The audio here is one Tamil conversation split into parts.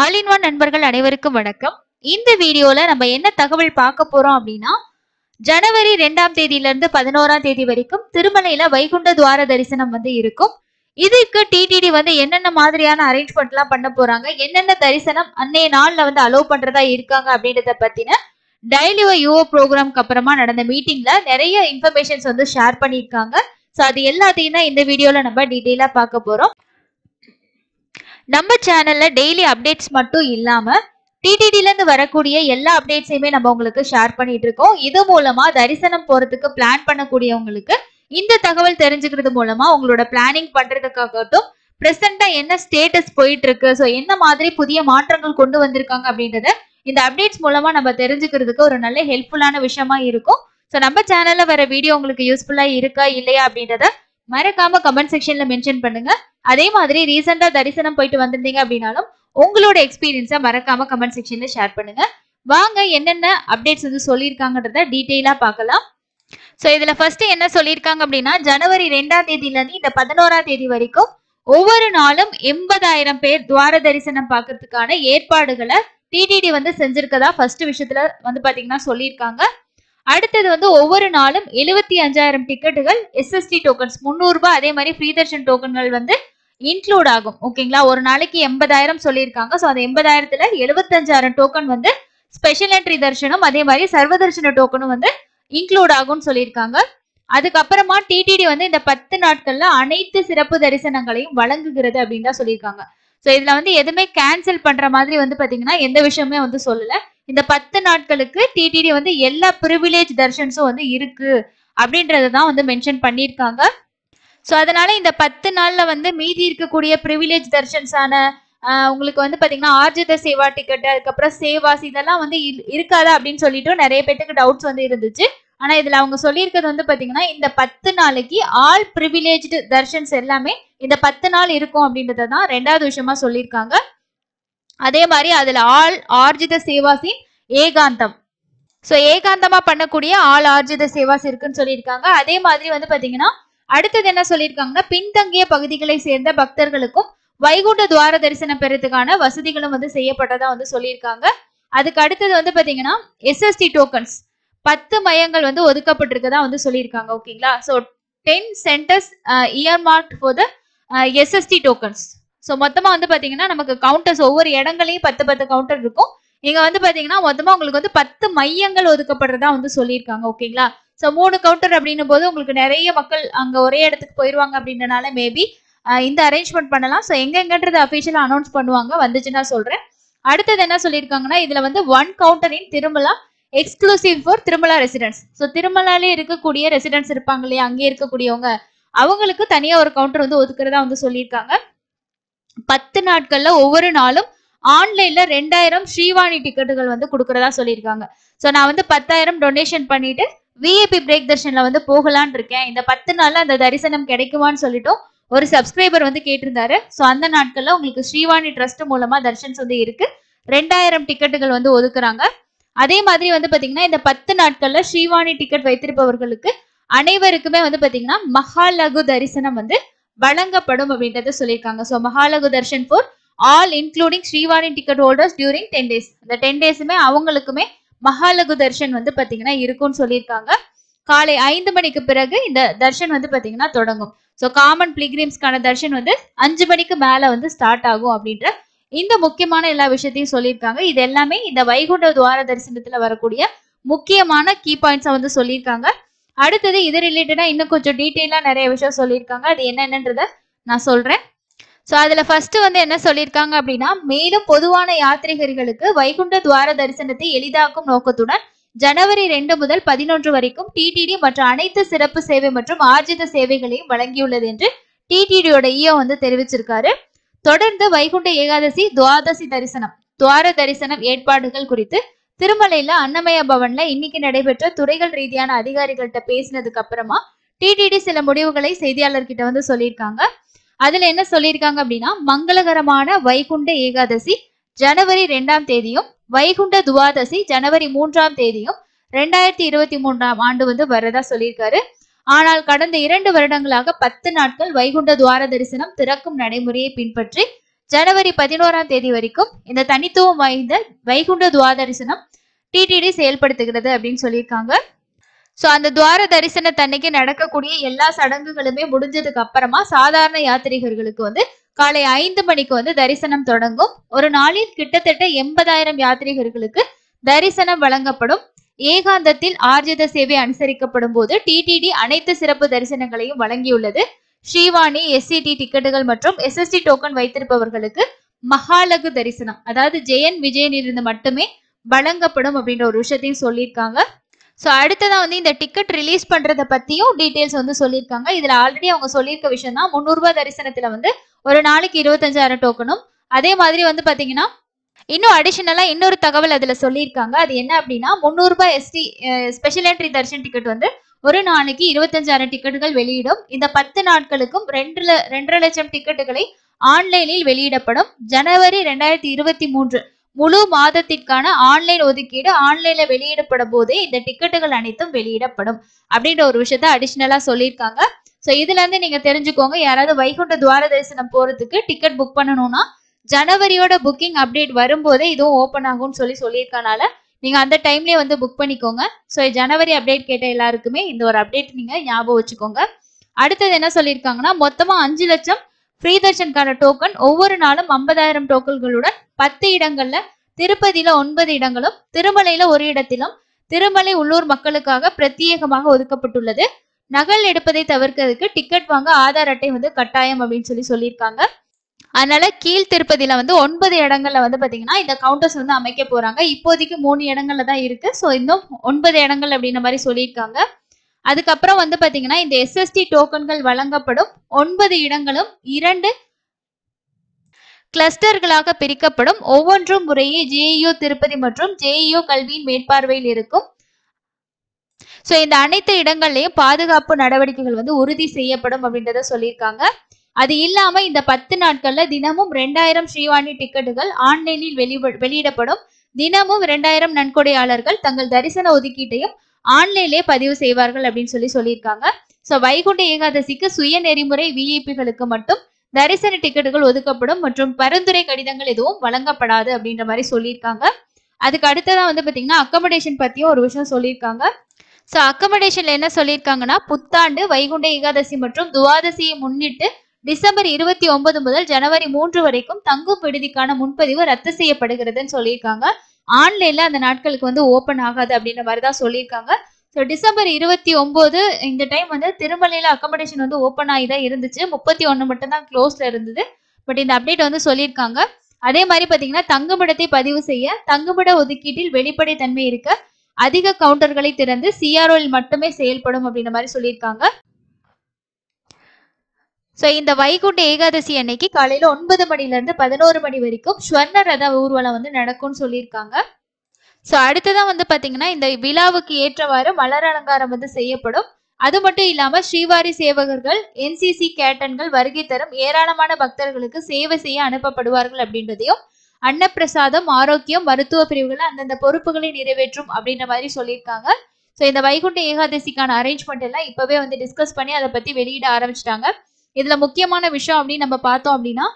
ஆல் இன் ஒன் நண்பர்கள் அனைவருக்கும் வணக்கம் இந்த வீடியோல நம்ம என்ன தகவல் பார்க்க போறோம் அப்படின்னா ஜனவரி ரெண்டாம் தேதியில இருந்து பதினோராம் தேதி வரைக்கும் திருமலையில வைகுண்ட துவார தரிசனம் வந்து இருக்கும் இதுக்கு டிடிடி வந்து என்னென்ன மாதிரியான அரேஞ்ச்மெண்ட் எல்லாம் பண்ண போறாங்க என்னென்ன தரிசனம் அன்னைய நாள்ல வந்து அலோவ் பண்றதா இருக்காங்க அப்படின்றத பத்தின டைலிவ யூஓ ப்ரோக்ராம்க்கு அப்புறமா நடந்த மீட்டிங்ல நிறைய இன்ஃபர்மேஷன்ஸ் வந்து ஷேர் பண்ணியிருக்காங்க ஸோ அது எல்லாத்தையும் தான் இந்த வீடியோவில் நம்ம டீட்டெயிலாக பார்க்க போகிறோம் நம்ம சேனல்ல டெய்லி அப்டேட்ஸ் மட்டும் இல்லாம இருந்து வரக்கூடிய எல்லா அப்டேட்ஸையுமே நம்ம உங்களுக்கு ஷேர் பண்ணிட்டு இருக்கோம் இது மூலமா தரிசனம் போறதுக்கு பிளான் பண்ணக்கூடியவங்களுக்கு இந்த தகவல் தெரிஞ்சுக்கிறது மூலமா உங்களோட பிளானிங் பண்றதுக்காகட்டும் பிரசண்டா என்ன ஸ்டேட்டஸ் போயிட்டு இருக்கு ஸோ என்ன மாதிரி புதிய மாற்றங்கள் கொண்டு வந்திருக்காங்க அப்படின்றத இந்த அப்டேட்ஸ் மூலமா நம்ம தெரிஞ்சுக்கிறதுக்கு ஒரு நல்ல ஹெல்ப்ஃபுல்லான விஷயமா இருக்கும் ஸோ நம்ம சேனல்ல வர வீடியோ உங்களுக்கு யூஸ்ஃபுல்லா இருக்கா இல்லையா அப்படின்றத மறக்காம கமெண்ட் செக்ஷன்ல மென்ஷன் பண்ணுங்க அதே மாதிரி ரீசெண்டா தரிசனம் போயிட்டு வந்திருந்தீங்க அப்படின்னாலும் உங்களோட எக்ஸ்பீரியன்ஸை மறக்காம கமெண்ட் செக்ஷன்ல ஷேர் பண்ணுங்க வாங்க என்னென்ன அப்டேட்ஸ் வந்து சொல்லியிருக்காங்கன்றத டீட்டெயிலா பார்க்கலாம் ஸோ இதுல ஃபர்ஸ்ட் என்ன சொல்லியிருக்காங்க அப்படின்னா ஜனவரி ரெண்டாம் தேதியில இருந்து இந்த பதினோராம் தேதி வரைக்கும் ஒவ்வொரு நாளும் எண்பதாயிரம் பேர் துவார தரிசனம் பார்க்கறதுக்கான ஏற்பாடுகளை டிடிடி வந்து செஞ்சிருக்கதா ஃபர்ஸ்ட் விஷயத்துல வந்து பாத்தீங்கன்னா சொல்லியிருக்காங்க அடுத்தது வந்து ஒவ்வொரு நாளும் எழுபத்தி அஞ்சாயிரம் டிக்கெட்டுகள் எஸ்எஸ்டி டோக்கன்ஸ் ரூபாய் அதே மாதிரி ஃப்ரீ தர்ஷன் டோக்கன்கள் வந்து இன்க்ளூட் ஆகும் ஓகேங்களா ஒரு நாளைக்கு எண்பதாயிரம் சொல்லியிருக்காங்க ஸோ அந்த எண்பதாயிரத்துல எழுபத்தஞ்சாயிரம் டோக்கன் வந்து ஸ்பெஷல் என்ட்ரி தர்ஷனும் அதே மாதிரி சர்வதர்ஷன டோக்கனும் வந்து இன்க்ளூட் ஆகும்னு சொல்லியிருக்காங்க அதுக்கப்புறமா டிடிடி வந்து இந்த பத்து நாட்கள்ல அனைத்து சிறப்பு தரிசனங்களையும் வழங்குகிறது அப்படின்னு தான் சொல்லியிருக்காங்க ஸோ இதுல வந்து எதுவுமே கேன்சல் பண்ற மாதிரி வந்து பாத்தீங்கன்னா எந்த விஷயமே வந்து சொல்லல இந்த பத்து நாட்களுக்கு டிடிடி வந்து எல்லா ப்ரிவிலேஜ் தர்ஷன்ஸும் வந்து இருக்கு அப்படின்றத தான் வந்து மென்ஷன் பண்ணியிருக்காங்க ஸோ அதனால இந்த பத்து நாள்ல வந்து மீதி இருக்கக்கூடிய ப்ரிவிலேஜ் தர்ஷன்ஸான உங்களுக்கு வந்து பாத்தீங்கன்னா ஆர்ஜித சேவா டிக்கெட் அதுக்கப்புறம் சேவாஸ் இதெல்லாம் வந்து இருக்காதா அப்படின்னு சொல்லிட்டு நிறைய பேருக்கு டவுட்ஸ் வந்து இருந்துச்சு ஆனா இதுல அவங்க சொல்லியிருக்கிறது வந்து பாத்தீங்கன்னா இந்த பத்து நாளைக்கு ஆல் ப்ரிவிலேஜ்டு தர்ஷன்ஸ் எல்லாமே இந்த பத்து நாள் இருக்கும் அப்படின்றத தான் ரெண்டாவது விஷயமா சொல்லியிருக்காங்க அதே மாதிரி அதுல ஆல் ஆர்ஜித சேவாசின் ஏகாந்தம் ஸோ ஏகாந்தமா பண்ணக்கூடிய ஆள் ஆர்ஜித சேவாஸ் இருக்குன்னு சொல்லியிருக்காங்க அதே மாதிரி வந்து பாத்தீங்கன்னா அடுத்தது என்ன சொல்லியிருக்காங்கன்னா பின்தங்கிய பகுதிகளை சேர்ந்த பக்தர்களுக்கும் வைகுண்ட துவார தரிசனம் பெறதுக்கான வசதிகளும் வந்து செய்யப்பட்டதா வந்து சொல்லியிருக்காங்க அதுக்கு அடுத்தது வந்து பாத்தீங்கன்னா எஸ்எஸ்டி டோக்கன்ஸ் பத்து மையங்கள் வந்து ஒதுக்கப்பட்டிருக்கதா வந்து சொல்லியிருக்காங்க ஓகேங்களா so ten centres earmark for the SSD tokens so மொத்தமாக வந்து பார்த்தீங்கன்னா நமக்கு கவுண்டர்ஸ் ஒவ்வொரு இடங்களையும் பத்து பத்து கவுண்டர் இருக்கும் இங்கே வந்து பார்த்தீங்கன்னா மொத்தமாக உங்களுக்கு வந்து பத்து மையங்கள் ஒதுக்கப்படுறதா வந்து சொல்லியிருக்காங்க ஓகேங்களா ஸோ மூணு கவுண்டர் அப்படின்னும் போது உங்களுக்கு நிறைய மக்கள் அங்கே ஒரே இடத்துக்கு போயிடுவாங்க அப்படின்றனால மேபி இந்த அரேஞ்ச்மெண்ட் பண்ணலாம் ஸோ எங்கெங்கன்றது அஃபிஷியலாக அனௌன்ஸ் பண்ணுவாங்க வந்துச்சுன்னா சொல்கிறேன் அடுத்தது என்ன சொல்லியிருக்காங்கன்னா இதில் வந்து ஒன் கவுண்டரின் Tirumala exclusive for Tirumala residents so திருமலாலே இருக்கக்கூடிய ரெசிடென்ஸ் இருப்பாங்க இல்லையா அங்கேயே இருக்கக்கூடியவங்க அவங்களுக்கு தனியாக ஒரு கவுண்டர் வந்து ஒதுக்குறதா வந்து சொல்லியிருக்காங்க பத்து நாட்கள்ல ஒவ்வொரு நாளும் ஆன்லைன்ல ரெண்டாயிரம் ஸ்ரீவாணி டிக்கெட்டுகள் வந்து கொடுக்கறதா சொல்லியிருக்காங்க ஸோ நான் வந்து பத்தாயிரம் டொனேஷன் பண்ணிட்டு விஏபி பிரேக் தர்ஷன்ல வந்து போகலான் இருக்கேன் இந்த பத்து நாள்ல அந்த தரிசனம் கிடைக்குமான்னு சொல்லிட்டோம் ஒரு சப்ஸ்கிரைபர் வந்து கேட்டிருந்தாரு ஸோ அந்த நாட்கள்ல உங்களுக்கு ஸ்ரீவாணி ட்ரஸ்ட் மூலமா தர்ஷன்ஸ் வந்து இருக்கு ரெண்டாயிரம் டிக்கெட்டுகள் வந்து ஒதுக்குறாங்க அதே மாதிரி வந்து பாத்தீங்கன்னா இந்த பத்து நாட்கள்ல ஸ்ரீவாணி டிக்கெட் வைத்திருப்பவர்களுக்கு அனைவருக்குமே வந்து பாத்தீங்கன்னா மகாலகு தரிசனம் வந்து வழங்கப்படும் அப்படின்றத சொல்லியிருக்காங்க so Mahalaghu darshan for all including Srivani ticket holders during ten days இந்த டென் டேஸுமே அவங்களுக்குமே மகாலகு தர்ஷன் வந்து பாத்தீங்கன்னா இருக்கும்னு சொல்லியிருக்காங்க காலை ஐந்து மணிக்கு பிறகு இந்த தர்ஷன் வந்து பாத்தீங்கன்னா தொடங்கும் ஸோ காமன் பிளிகிரிம்ஸ்க்கான தர்ஷன் வந்து அஞ்சு மணிக்கு மேல வந்து ஸ்டார்ட் ஆகும் அப்படின்ற இந்த முக்கியமான எல்லா விஷயத்தையும் சொல்லியிருக்காங்க இது எல்லாமே இந்த வைகுண்ட துவார தரிசனத்துல வரக்கூடிய முக்கியமான கீ பாயிண்ட்ஸை வந்து சொல்லியிருக்காங்க அடுத்தது இது ரிலேட்டடா இன்னும் கொஞ்சம் டீட்டெயிலா நிறைய விஷயம் சொல்லியிருக்காங்க அது என்னென்னன்றத நான் சொல்றேன் ஸோ அதில் ஃபர்ஸ்ட் வந்து என்ன சொல்லியிருக்காங்க அப்படின்னா மேலும் பொதுவான யாத்திரிகர்களுக்கு வைகுண்ட துவார தரிசனத்தை எளிதாக்கும் நோக்கத்துடன் ஜனவரி ரெண்டு முதல் பதினொன்று வரைக்கும் டிடிடி மற்றும் அனைத்து சிறப்பு சேவை மற்றும் ஆர்ஜித சேவைகளையும் வழங்கியுள்ளது என்று டிடிடியோட இஓ e வந்து தெரிவிச்சிருக்காரு தொடர்ந்து வைகுண்ட ஏகாதசி துவாதசி தரிசனம் துவார தரிசனம் ஏற்பாடுகள் குறித்து திருமலையில அன்னமய பவன்ல இன்னைக்கு நடைபெற்ற துறைகள் ரீதியான அதிகாரிகள்கிட்ட பேசினதுக்கு அப்புறமா டிடிடி சில முடிவுகளை செய்தியாளர்கிட்ட வந்து சொல்லியிருக்காங்க அதுல என்ன சொல்லியிருக்காங்க அப்படின்னா மங்களகரமான வைகுண்ட ஏகாதசி ஜனவரி ரெண்டாம் தேதியும் வைகுண்ட துவாதசி ஜனவரி மூன்றாம் தேதியும் ரெண்டாயிரத்தி இருபத்தி மூன்றாம் ஆண்டு வந்து வர்றதா சொல்லியிருக்காரு ஆனால் கடந்த இரண்டு வருடங்களாக பத்து நாட்கள் வைகுண்ட துவார தரிசனம் திறக்கும் நடைமுறையை பின்பற்றி ஜனவரி பதினோராம் தேதி வரைக்கும் இந்த தனித்துவம் வாய்ந்த வைகுண்ட துவாதரிசனம் டிடிடி செயல்படுத்துகிறது அப்படின்னு சொல்லியிருக்காங்க ஸோ அந்த துவார தரிசன தன்னைக்கு நடக்கக்கூடிய எல்லா சடங்குகளுமே முடிஞ்சதுக்கு அப்புறமா சாதாரண யாத்திரிகர்களுக்கு வந்து காலை ஐந்து மணிக்கு வந்து தரிசனம் தொடங்கும் ஒரு நாளில் கிட்டத்தட்ட எண்பதாயிரம் யாத்திரிகர்களுக்கு தரிசனம் வழங்கப்படும் ஏகாந்தத்தில் ஆர்ஜித சேவை அனுசரிக்கப்படும் போது டிடிடி அனைத்து சிறப்பு தரிசனங்களையும் வழங்கியுள்ளது ஸ்ரீவாணி எஸ்சிடி டிக்கெட்டுகள் மற்றும் எஸ்எஸ்டி டோக்கன் வைத்திருப்பவர்களுக்கு மகாலகு தரிசனம் அதாவது ஜெயன் இருந்து மட்டுமே வழங்கப்படும் அப்படின்ற ஒரு விஷயத்தையும் சொல்லியிருக்காங்க ஸோ அடுத்ததாக வந்து இந்த டிக்கெட் ரிலீஸ் பண்ணுறத பற்றியும் டீட்டெயில்ஸ் வந்து சொல்லியிருக்காங்க இதில் ஆல்ரெடி அவங்க சொல்லியிருக்க விஷயம் தான் முந்நூறுரூபா தரிசனத்தில் வந்து ஒரு நாளைக்கு இருபத்தஞ்சாயிரம் டோக்கனும் அதே மாதிரி வந்து பார்த்தீங்கன்னா இன்னும் அடிஷனலாக இன்னொரு தகவல் அதில் சொல்லியிருக்காங்க அது என்ன அப்படின்னா முந்நூறுரூபா எஸ்டி ஸ்பெஷல் என்ட்ரி தரிசன டிக்கெட் வந்து ஒரு நாளைக்கு இருபத்தஞ்சாயிரம் டிக்கெட்டுகள் வெளியிடும் இந்த பத்து நாட்களுக்கும் ரெண்டு ரெண்டரை லட்சம் டிக்கெட்டுகளை ஆன்லைனில் வெளியிடப்படும் ஜனவரி ரெண்டாயிரத்தி இருபத்தி மூன்று முழு மாதத்திற்கான ஆன்லைன் ஒதுக்கீடு ஆன்லைன்ல வெளியிடப்பட போதே இந்த டிக்கெட்டுகள் அனைத்தும் வெளியிடப்படும் அப்படின்ற ஒரு விஷயத்த அடிஷ்னலா சொல்லியிருக்காங்க ஸோ இதுல இருந்து நீங்க தெரிஞ்சுக்கோங்க யாராவது வைகுண்ட துவார தரிசனம் போறதுக்கு டிக்கெட் புக் பண்ணணும்னா ஜனவரியோட புக்கிங் அப்டேட் வரும்போதே இதுவும் ஓப்பன் ஆகும்னு சொல்லி சொல்லியிருக்கனால நீங்க அந்த டைம்லயே வந்து புக் பண்ணிக்கோங்க ஸோ ஜனவரி அப்டேட் கேட்ட எல்லாருக்குமே இந்த ஒரு அப்டேட் நீங்க ஞாபகம் வச்சுக்கோங்க அடுத்தது என்ன சொல்லியிருக்காங்கன்னா மொத்தமா அஞ்சு லட்சம் பிரியதர்ஷனுக்கான டோக்கன் ஒவ்வொரு நாளும் ஐம்பதாயிரம் டோக்கன்களுடன் பத்து இடங்கள்ல திருப்பதியில ஒன்பது இடங்களும் திருமலையில ஒரு இடத்திலும் திருமலை உள்ளூர் மக்களுக்காக பிரத்யேகமாக ஒதுக்கப்பட்டுள்ளது நகல் எடுப்பதை தவிர்க்கிறதுக்கு டிக்கெட் வாங்க ஆதார் அட்டை வந்து கட்டாயம் அப்படின்னு சொல்லி சொல்லியிருக்காங்க அதனால கீழ் திருப்பதியில வந்து ஒன்பது இடங்கள்ல வந்து பாத்தீங்கன்னா இந்த கவுண்டர்ஸ் வந்து அமைக்க போறாங்க இப்போதைக்கு மூணு இடங்கள்ல தான் இருக்கு ஸோ இன்னும் ஒன்பது இடங்கள் அப்படின்ற மாதிரி சொல்லியிருக்காங்க அதுக்கப்புறம் வந்து பாத்தீங்கன்னா இந்த எஸ்எஸ்டி டோக்கன்கள் வழங்கப்படும் ஒன்பது இடங்களும் இரண்டு கிளஸ்டர்களாக பிரிக்கப்படும் ஒவ்வொன்றும் முறையே ஜேஇஓ e திருப்பதி மற்றும் ஜேஇஓ e கல்வியின் மேற்பார்வையில் இருக்கும் ஸோ இந்த அனைத்து இடங்கள்லையும் பாதுகாப்பு நடவடிக்கைகள் வந்து உறுதி செய்யப்படும் அப்படின்றத சொல்லியிருக்காங்க அது இல்லாம இந்த பத்து நாட்கள்ல தினமும் ரெண்டாயிரம் ஸ்ரீவாணி டிக்கெட்டுகள் ஆன்லைனில் வெளி வெளியிடப்படும் தினமும் இரண்டாயிரம் நன்கொடையாளர்கள் தங்கள் தரிசன ஒதுக்கீட்டையும் ஆன்லைன்லயே பதிவு செய்வார்கள் அப்படின்னு சொல்லி சொல்லியிருக்காங்க ஸோ வைகுண்ட ஏகாதசிக்கு சுய நெறிமுறை விஐபிகளுக்கு மட்டும் தரிசன டிக்கெட்டுகள் ஒதுக்கப்படும் மற்றும் பரிந்துரை கடிதங்கள் எதுவும் வழங்கப்படாது அப்படின்ற மாதிரி சொல்லியிருக்காங்க அதுக்கு அடுத்ததான் வந்து பாத்தீங்கன்னா அக்கமடேஷன் பத்தியும் ஒரு விஷயம் சொல்லியிருக்காங்க ஸோ அக்கமடேஷன்ல என்ன சொல்லியிருக்காங்கன்னா புத்தாண்டு வைகுண்ட ஏகாதசி மற்றும் துவாதசியை முன்னிட்டு டிசம்பர் இருபத்தி ஒன்பது முதல் ஜனவரி மூன்று வரைக்கும் தங்கும் விடுதிக்கான முன்பதிவு ரத்து செய்யப்படுகிறதுன்னு சொல்லியிருக்காங்க ஆன்லைன்ல அந்த நாட்களுக்கு வந்து ஓப்பன் ஆகாது அப்படின்ற மாதிரி தான் சொல்லியிருக்காங்க ஸோ டிசம்பர் இருபத்தி ஒன்பது இந்த டைம் வந்து திருமலையில அக்கமடேஷன் வந்து ஓப்பன் ஆகி தான் இருந்துச்சு முப்பத்தி ஒன்று மட்டும்தான் க்ளோஸ்ல இருந்தது பட் இந்த அப்டேட் வந்து சொல்லியிருக்காங்க அதே மாதிரி பார்த்தீங்கன்னா தங்குமிடத்தை பதிவு செய்ய தங்குமிட ஒதுக்கீட்டில் வெளிப்படை தன்மை இருக்க அதிக கவுண்டர்களை திறந்து சிஆர்ஓவில் மட்டுமே செயல்படும் அப்படின்ற மாதிரி சொல்லியிருக்காங்க ஸோ இந்த வைகுண்ட ஏகாதசி அன்னைக்கு காலையில ஒன்பது மணிலேருந்து பதினோரு மணி வரைக்கும் ஸ்வர்ண ரத ஊர்வலம் வந்து நடக்கும்னு சொல்லியிருக்காங்க ஸோ அடுத்ததான் வந்து பார்த்தீங்கன்னா இந்த விழாவுக்கு ஏற்றவாறு மலர் அலங்காரம் வந்து செய்யப்படும் அது மட்டும் இல்லாம ஸ்ரீவாரி சேவகர்கள் என்சிசி கேட்டன்கள் வருகை தரும் ஏராளமான பக்தர்களுக்கு சேவை செய்ய அனுப்பப்படுவார்கள் அப்படின்றதையும் அன்னப்பிரசாதம் ஆரோக்கியம் மருத்துவ பிரிவுகள் அந்தந்த பொறுப்புகளை நிறைவேற்றும் அப்படின்ற மாதிரி சொல்லியிருக்காங்க ஸோ இந்த வைகுண்ட ஏகாதசிக்கான அரேஞ்ச்மெண்ட் எல்லாம் இப்பவே வந்து டிஸ்கஸ் பண்ணி அதை பத்தி வெளியிட ஆரம்பிச்சிட்டாங்க இதுல முக்கியமான விஷயம் அப்படின்னு நம்ம பார்த்தோம் அப்படின்னா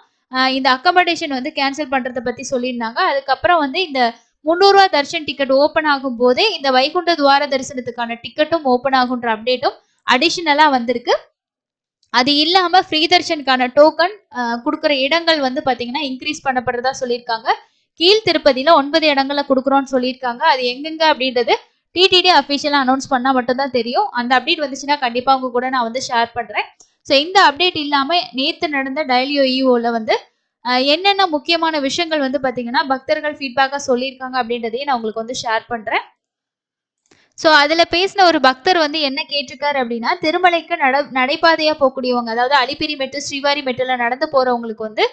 இந்த அக்கமடேஷன் வந்து கேன்சல் பண்றதை பத்தி சொல்லியிருந்தாங்க அதுக்கப்புறம் வந்து இந்த முந்நூறுரூவா தர்ஷன் டிக்கெட் ஓப்பன் ஆகும் போதே இந்த வைகுண்ட துவார தரிசனத்துக்கான டிக்கெட்டும் ஓப்பன் ஆகுன்ற அப்டேட்டும் அடிஷனலா வந்திருக்கு அது இல்லாம ஃப்ரீ தர்ஷனுக்கான டோக்கன் கொடுக்குற இடங்கள் வந்து பாத்தீங்கன்னா இன்க்ரீஸ் பண்ணப்படுறதா சொல்லியிருக்காங்க கீழ் திருப்பதியில ஒன்பது இடங்கள்ல கொடுக்குறோம்னு சொல்லியிருக்காங்க அது எங்கெங்க அப்படின்றது டிடிடி அஃபிஷியலாக அனௌன்ஸ் பண்ணால் மட்டும்தான் தெரியும் அந்த அப்டேட் வந்துச்சுன்னா கண்டிப்பாக உங்க கூட நான் வந்து ஷேர் பண்ணுறேன் ஸோ இந்த அப்டேட் இல்லாமல் நேற்று நடந்த டயலியோ e இஓவில் வந்து என்னென்ன முக்கியமான விஷயங்கள் வந்து பார்த்தீங்கன்னா பக்தர்கள் ஃபீட்பேக்காக சொல்லியிருக்காங்க அப்படின்றதையும் நான் உங்களுக்கு வந்து ஷேர் பண்ணுறேன் ஸோ அதில் பேசின ஒரு பக்தர் வந்து என்ன கேட்டிருக்காரு அப்படின்னா திருமலைக்கு நட நடைபாதையாக போகக்கூடியவங்க அதாவது அலிப்பிரி மெட்டு ஸ்ரீவாரி மெட்டில் நடந்து போகிறவங்களுக்கு வந்து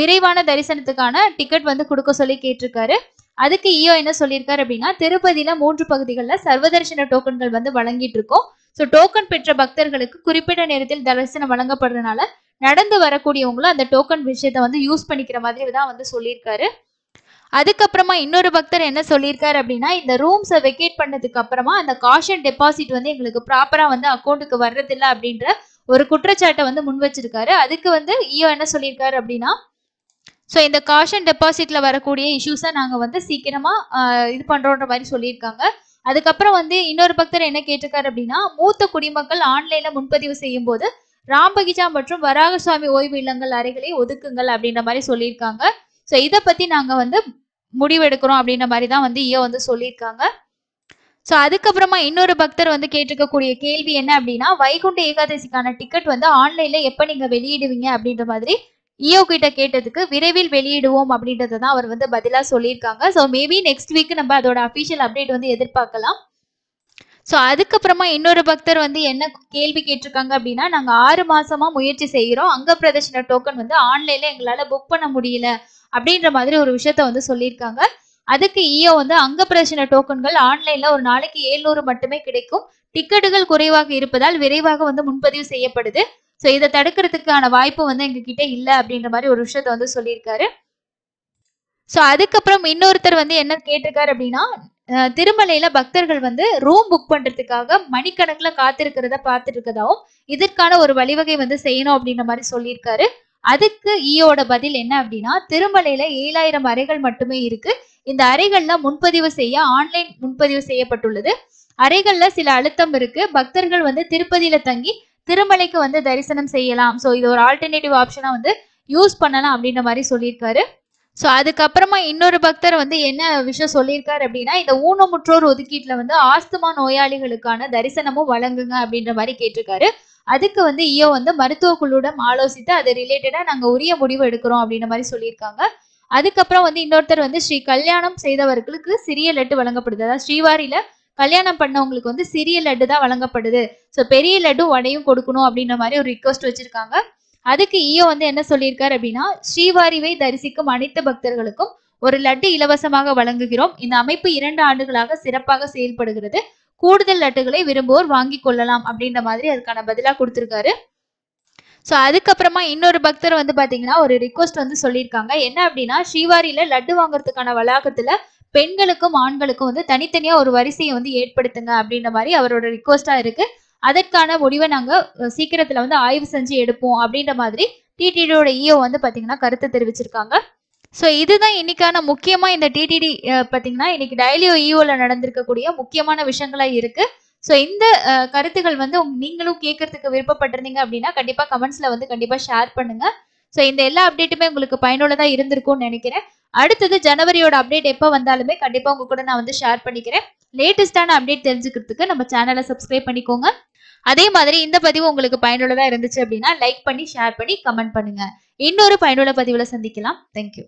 விரைவான தரிசனத்துக்கான டிக்கெட் வந்து கொடுக்க சொல்லி கேட்டிருக்காரு அதுக்கு இயோ e என்ன சொல்லியிருக்காரு அப்படின்னா திருப்பதியில மூன்று பகுதிகளில் சர்வதர்சன டோக்கன்கள் வந்து வழங்கிட்டு இருக்கோம் ஸோ டோக்கன் பெற்ற பக்தர்களுக்கு குறிப்பிட்ட நேரத்தில் தரிசனம் வழங்கப்படுறதுனால நடந்து வரக்கூடியவங்களும் அந்த டோக்கன் விஷயத்த வந்து யூஸ் பண்ணிக்கிற மாதிரி தான் வந்து சொல்லியிருக்காரு அதுக்கப்புறமா இன்னொரு பக்தர் என்ன சொல்லியிருக்காரு அப்படின்னா இந்த ரூம்ஸை வெக்கேட் பண்ணதுக்கு அப்புறமா அந்த காஷன் டெபாசிட் வந்து எங்களுக்கு ப்ராப்பராக வந்து அக்கௌண்ட்டுக்கு வர்றதில்ல அப்படின்ற ஒரு குற்றச்சாட்டை வந்து முன் வச்சிருக்காரு அதுக்கு வந்து ஈயோ e என்ன சொல்லியிருக்காரு அப்படின்னா ஸோ இந்த காஷன் டெபாசிட்ல வரக்கூடிய இஷ்யூஸை நாங்கள் வந்து சீக்கிரமா இது பண்றோன்ற மாதிரி சொல்லியிருக்காங்க அதுக்கப்புறம் வந்து இன்னொரு பக்தர் என்ன கேட்டிருக்காரு அப்படின்னா மூத்த குடிமக்கள் ஆன்லைன்ல முன்பதிவு செய்யும் போது ராம்பகிஜா மற்றும் வராக சுவாமி ஓய்வு இல்லங்கள் அறைகளை ஒதுக்குங்கள் அப்படின்ற மாதிரி சொல்லியிருக்காங்க ஸோ இதை பத்தி நாங்க வந்து முடிவெடுக்கிறோம் அப்படின்ற மாதிரி தான் வந்து இய வந்து சொல்லியிருக்காங்க ஸோ அதுக்கப்புறமா இன்னொரு பக்தர் வந்து கேட்டிருக்கக்கூடிய கேள்வி என்ன அப்படின்னா வைகுண்ட ஏகாதசிக்கான டிக்கெட் வந்து ஆன்லைன்ல எப்போ நீங்க வெளியிடுவீங்க அப்படின்ற மாதிரி இயோ e கிட்ட கேட்டதுக்கு விரைவில் வெளியிடுவோம் அப்படின்றத தான் அவர் வந்து பதிலாக சொல்லியிருக்காங்க ஸோ மேபி நெக்ஸ்ட் வீக் நம்ம அதோட அஃபிஷியல் அப்டேட் வந்து எதிர்பார்க்கலாம் ஸோ அதுக்கப்புறமா இன்னொரு பக்தர் வந்து என்ன கேள்வி கேட்டிருக்காங்க அப்படின்னா நாங்கள் ஆறு மாசமா முயற்சி செய்கிறோம் அங்க பிரதர்ஷன டோக்கன் வந்து ஆன்லைன்ல எங்களால் புக் பண்ண முடியல அப்படின்ற மாதிரி ஒரு விஷயத்த வந்து சொல்லியிருக்காங்க அதுக்கு இயோ e வந்து அங்க பிரதர்ஷன டோக்கன்கள் ஆன்லைன்ல ஒரு நாளைக்கு ஏழ்நூறு மட்டுமே கிடைக்கும் டிக்கெட்டுகள் குறைவாக இருப்பதால் விரைவாக வந்து முன்பதிவு செய்யப்படுது ஸோ இதை தடுக்கிறதுக்கான வாய்ப்பு வந்து எங்ககிட்ட இல்லை அப்படின்ற மாதிரி ஒரு விஷயத்த வந்து சொல்லியிருக்காரு ஸோ அதுக்கப்புறம் இன்னொருத்தர் வந்து என்ன கேட்டிருக்காரு அப்படின்னா திருமலையில பக்தர்கள் வந்து ரூம் புக் பண்றதுக்காக மணிக்கணக்கில் காத்திருக்கிறத பார்த்துட்டு இருக்கதாவும் இதற்கான ஒரு வழிவகை வந்து செய்யணும் அப்படின்ற மாதிரி சொல்லியிருக்காரு அதுக்கு ஈயோட பதில் என்ன அப்படின்னா திருமலையில ஏழாயிரம் அறைகள் மட்டுமே இருக்கு இந்த அறைகள்ல முன்பதிவு செய்ய ஆன்லைன் முன்பதிவு செய்யப்பட்டுள்ளது அறைகள்ல சில அழுத்தம் இருக்கு பக்தர்கள் வந்து திருப்பதியில தங்கி திருமலைக்கு வந்து தரிசனம் செய்யலாம் ஸோ இது ஒரு ஆல்டர்னேட்டிவ் ஆப்ஷனாக வந்து யூஸ் பண்ணலாம் அப்படின்ற மாதிரி சொல்லியிருக்காரு ஸோ அதுக்கப்புறமா இன்னொரு பக்தர் வந்து என்ன விஷயம் சொல்லியிருக்காரு அப்படின்னா இந்த ஊனமுற்றோர் ஒதுக்கீட்டில் வந்து ஆஸ்துமா நோயாளிகளுக்கான தரிசனமும் வழங்குங்க அப்படின்ற மாதிரி கேட்டிருக்காரு அதுக்கு வந்து இயோ வந்து மருத்துவ குழுவிடம் ஆலோசித்து அது ரிலேட்டடாக நாங்கள் உரிய முடிவு எடுக்கிறோம் அப்படின்ற மாதிரி சொல்லியிருக்காங்க அதுக்கப்புறம் வந்து இன்னொருத்தர் வந்து ஸ்ரீ கல்யாணம் செய்தவர்களுக்கு சிறிய லட்டு வழங்கப்படுது அதாவது ஸ்ரீவாரியில கல்யாணம் பண்ணவங்களுக்கு வந்து சிறிய லட்டு தான் வழங்கப்படுது ஸோ பெரிய லட்டு உடையும் கொடுக்கணும் அப்படின்ற மாதிரி ஒரு ரிக்வஸ்ட் வச்சிருக்காங்க அதுக்கு ஈயோ e வந்து என்ன சொல்லியிருக்காரு அப்படின்னா ஸ்ரீவாரிவை தரிசிக்கும் அனைத்து பக்தர்களுக்கும் ஒரு லட்டு இலவசமாக வழங்குகிறோம் இந்த அமைப்பு இரண்டு ஆண்டுகளாக சிறப்பாக செயல்படுகிறது கூடுதல் லட்டுகளை விரும்புவோர் வாங்கி கொள்ளலாம் அப்படின்ற மாதிரி அதுக்கான பதிலாக கொடுத்துருக்காரு ஸோ அதுக்கப்புறமா இன்னொரு பக்தர் வந்து பார்த்தீங்கன்னா ஒரு ரிக்வஸ்ட் வந்து சொல்லியிருக்காங்க என்ன அப்படின்னா ஸ்ரீவாரியில் லட்டு வாங்குறதுக்கான வளாகத்தில் பெண்களுக்கும் ஆண்களுக்கும் வந்து தனித்தனியா ஒரு வரிசையை வந்து ஏற்படுத்துங்க அப்படின்ற மாதிரி அவரோட ரிக்வஸ்டா இருக்கு அதற்கான முடிவை நாங்க சீக்கிரத்துல வந்து ஆய்வு செஞ்சு எடுப்போம் அப்படின்ற மாதிரி டிடிடியோட இஓ e வந்து பாத்தீங்கன்னா கருத்து தெரிவிச்சிருக்காங்க ஸோ இதுதான் இன்னைக்கான முக்கியமா இந்த டிடிடி பாத்தீங்கன்னா இன்னைக்கு டெய்லியோ இஓல e நடந்திருக்கக்கூடிய முக்கியமான விஷயங்களா இருக்கு ஸோ இந்த கருத்துக்கள் வந்து நீங்களும் கேட்கறதுக்கு விருப்பப்பட்டிருந்தீங்க அப்படின்னா கண்டிப்பா கமெண்ட்ஸ்ல வந்து கண்டிப்பா ஷேர் பண்ணுங்க ஸோ இந்த எல்லா அப்டேட்டுமே உங்களுக்கு பயனுள்ளதாக இருந்திருக்கும்னு நினைக்கிறேன் அடுத்தது ஜனவரியோட அப்டேட் எப்போ வந்தாலுமே கண்டிப்பாக உங்க கூட நான் வந்து ஷேர் பண்ணிக்கிறேன் லேட்டஸ்டான அப்டேட் தெரிஞ்சுக்கிறதுக்கு நம்ம சேனலை சப்ஸ்கிரைப் பண்ணிக்கோங்க அதே மாதிரி இந்த பதிவு உங்களுக்கு பயனுள்ளதாக இருந்துச்சு அப்படின்னா லைக் பண்ணி ஷேர் பண்ணி கமெண்ட் பண்ணுங்க இன்னொரு பயனுள்ள பதிவில் சந்திக்கலாம் தேங்க்யூ